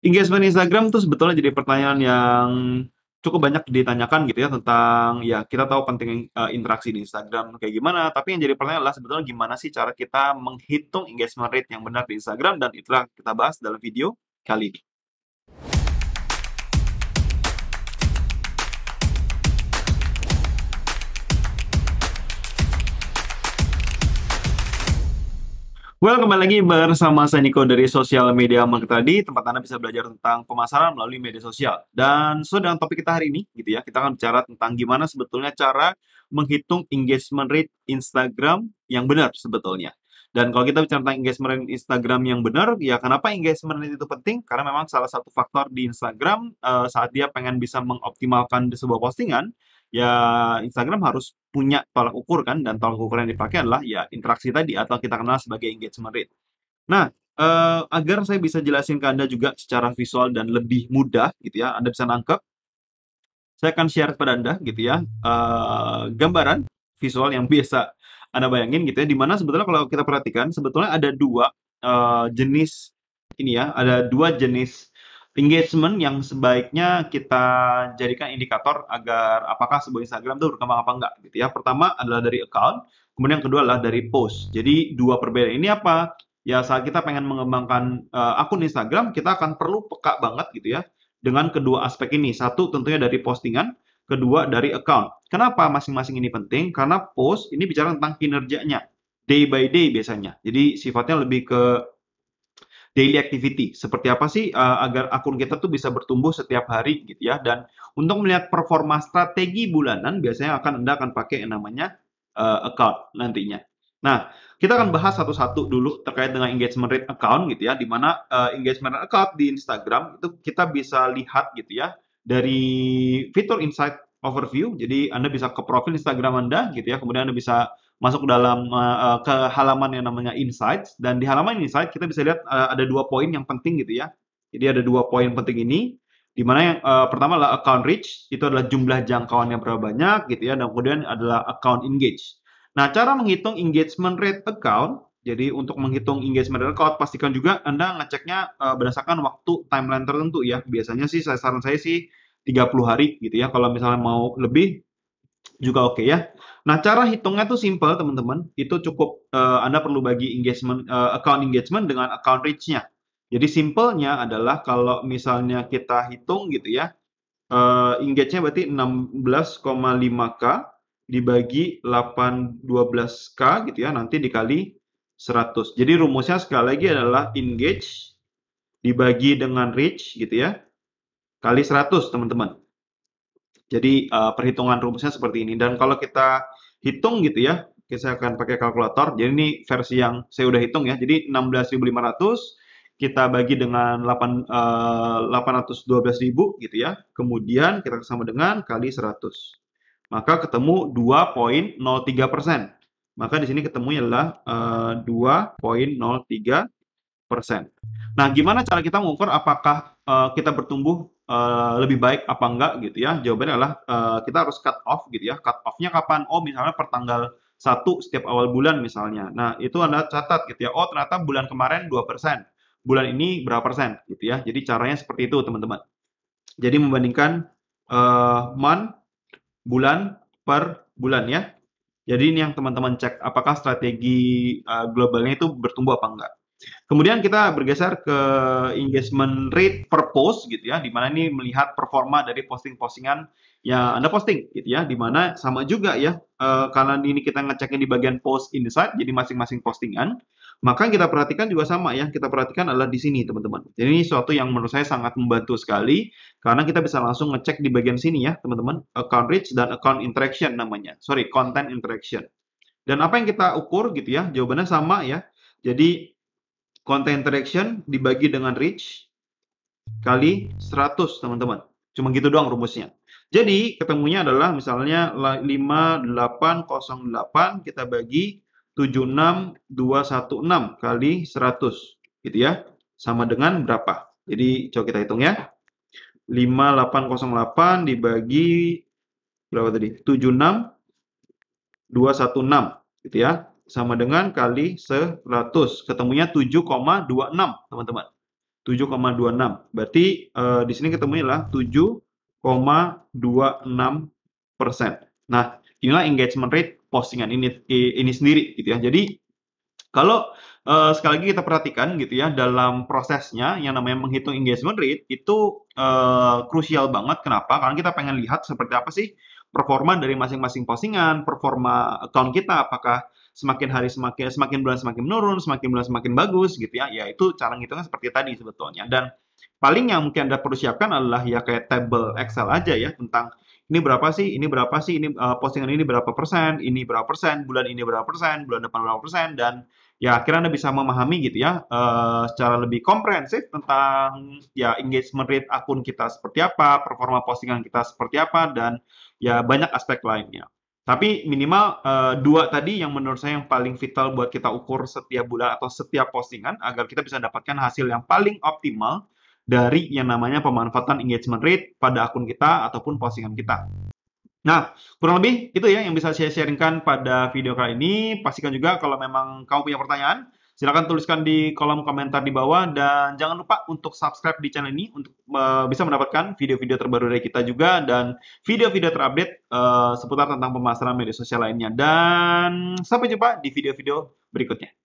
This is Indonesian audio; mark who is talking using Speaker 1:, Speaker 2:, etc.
Speaker 1: Engagement Instagram tuh sebetulnya jadi pertanyaan yang cukup banyak ditanyakan gitu ya tentang ya kita tahu penting eh, interaksi di Instagram kayak gimana, tapi yang jadi pertanyaan adalah sebetulnya gimana sih cara kita menghitung engagement rate yang benar di Instagram dan itulah kita bahas dalam video kali ini. Well, kembali lagi bersama saya Niko dari Sosial Media Market tadi, tempat Anda bisa belajar tentang pemasaran melalui media sosial. Dan so dengan topik kita hari ini, gitu ya, kita akan bicara tentang gimana sebetulnya cara menghitung engagement rate Instagram yang benar sebetulnya. Dan kalau kita bicara tentang engagement rate Instagram yang benar, ya kenapa engagement rate itu penting? Karena memang salah satu faktor di Instagram uh, saat dia pengen bisa mengoptimalkan di sebuah postingan, ya Instagram harus punya tolak ukur kan dan tolak ukur yang dipakai adalah ya interaksi tadi atau kita kenal sebagai engagement rate. Nah, eh, agar saya bisa jelasin ke Anda juga secara visual dan lebih mudah gitu ya, Anda bisa nangkep. Saya akan share kepada Anda gitu ya, eh, gambaran visual yang biasa Anda bayangin gitu ya, dimana sebetulnya kalau kita perhatikan sebetulnya ada dua eh, jenis ini ya, ada dua jenis engagement yang sebaiknya kita jadikan indikator agar apakah sebuah Instagram itu berkembang apa enggak gitu ya. Pertama adalah dari account, kemudian yang kedua adalah dari post. Jadi dua perbedaan ini apa? Ya saat kita pengen mengembangkan uh, akun Instagram, kita akan perlu peka banget gitu ya dengan kedua aspek ini. Satu tentunya dari postingan, kedua dari account. Kenapa masing-masing ini penting? Karena post ini bicara tentang kinerjanya day by day biasanya. Jadi sifatnya lebih ke daily activity. Seperti apa sih uh, agar akun kita tuh bisa bertumbuh setiap hari gitu ya. Dan untuk melihat performa strategi bulanan biasanya akan Anda akan pakai yang namanya uh, account nantinya. Nah, kita akan bahas satu-satu dulu terkait dengan engagement rate account gitu ya, di mana uh, engagement rate account di Instagram itu kita bisa lihat gitu ya dari fitur insight overview. Jadi Anda bisa ke profil Instagram Anda gitu ya, kemudian Anda bisa masuk dalam uh, ke halaman yang namanya insights dan di halaman insights kita bisa lihat uh, ada dua poin yang penting gitu ya. Jadi ada dua poin penting ini di mana yang uh, pertama adalah account reach itu adalah jumlah jangkauan yang berapa banyak gitu ya dan kemudian adalah account engage. Nah, cara menghitung engagement rate account jadi untuk menghitung engagement rate account pastikan juga Anda ngeceknya uh, berdasarkan waktu timeline tertentu ya. Biasanya sih saya saran saya sih 30 hari gitu ya. Kalau misalnya mau lebih juga oke okay, ya. Nah, cara hitungnya tuh simple, teman-teman. Itu cukup uh, Anda perlu bagi engagement uh, account engagement dengan account reach-nya. Jadi simpelnya adalah kalau misalnya kita hitung gitu ya, uh, engage-nya berarti 16,5k dibagi 812 k gitu ya, nanti dikali 100. Jadi rumusnya sekali lagi adalah engage dibagi dengan reach gitu ya, kali 100, teman-teman. Jadi uh, perhitungan rumusnya seperti ini. Dan kalau kita hitung gitu ya, saya akan pakai kalkulator. Jadi ini versi yang saya udah hitung ya. Jadi 16.500 kita bagi dengan 8 uh, 812.000 gitu ya. Kemudian kita sama dengan kali 100. Maka ketemu 2.03 persen. Maka di sini ketemunya adalah uh, eh, 2.03 persen. Nah, gimana cara kita mengukur apakah uh, kita bertumbuh Eh, lebih baik apa enggak gitu ya jawabannya adalah uh, kita harus cut off gitu ya cut offnya kapan oh misalnya pertanggal satu setiap awal bulan misalnya nah itu anda catat gitu ya oh ternyata bulan kemarin 2% bulan ini berapa persen gitu ya jadi caranya seperti itu teman-teman jadi membandingkan uh, month bulan per bulan ya jadi ini yang teman-teman cek apakah strategi uh, globalnya itu bertumbuh apa enggak Kemudian kita bergeser ke engagement rate per post gitu ya, di mana ini melihat performa dari posting-postingan ya Anda posting gitu ya, di mana sama juga ya, e, karena ini kita ngeceknya di bagian post insight, jadi masing-masing postingan, maka kita perhatikan juga sama ya, kita perhatikan adalah di sini teman-teman. Jadi ini suatu yang menurut saya sangat membantu sekali, karena kita bisa langsung ngecek di bagian sini ya teman-teman, account reach dan account interaction namanya, sorry, content interaction. Dan apa yang kita ukur gitu ya, jawabannya sama ya, jadi Content interaction dibagi dengan reach kali 100, teman-teman. Cuma gitu doang rumusnya. Jadi, ketemunya adalah misalnya 5808 kita bagi 76216 kali 100, gitu ya. Sama dengan berapa? Jadi, coba kita hitung ya. 5808 dibagi berapa tadi? 76216, gitu ya sama dengan kali 100. Ketemunya 7,26, teman-teman. 7,26. Berarti uh, di sini ketemunya lah 7,26 persen. Nah, inilah engagement rate postingan ini ini sendiri gitu ya. Jadi kalau uh, sekali lagi kita perhatikan gitu ya dalam prosesnya yang namanya menghitung engagement rate itu eh, krusial banget. Kenapa? Karena kita pengen lihat seperti apa sih performa dari masing-masing postingan, performa account kita apakah semakin hari semakin semakin bulan semakin menurun, semakin bulan semakin bagus gitu ya. Ya itu cara ngitungnya seperti tadi sebetulnya. Dan paling yang mungkin Anda perlu siapkan adalah ya kayak tabel Excel aja ya tentang ini berapa sih, ini berapa sih, ini uh, postingan ini berapa persen, ini berapa persen, bulan ini berapa persen, bulan depan berapa persen, dan ya akhirnya Anda bisa memahami gitu ya uh, secara lebih komprehensif tentang ya engagement rate akun kita seperti apa, performa postingan kita seperti apa, dan ya banyak aspek lainnya. Tapi minimal uh, dua tadi yang menurut saya yang paling vital buat kita ukur setiap bulan atau setiap postingan agar kita bisa dapatkan hasil yang paling optimal dari yang namanya pemanfaatan engagement rate pada akun kita ataupun postingan kita. Nah, kurang lebih itu ya yang bisa saya sharingkan pada video kali ini. Pastikan juga kalau memang kamu punya pertanyaan, Silahkan tuliskan di kolom komentar di bawah dan jangan lupa untuk subscribe di channel ini untuk uh, bisa mendapatkan video-video terbaru dari kita juga dan video-video terupdate uh, seputar tentang pemasaran media sosial lainnya. Dan sampai jumpa di video-video berikutnya.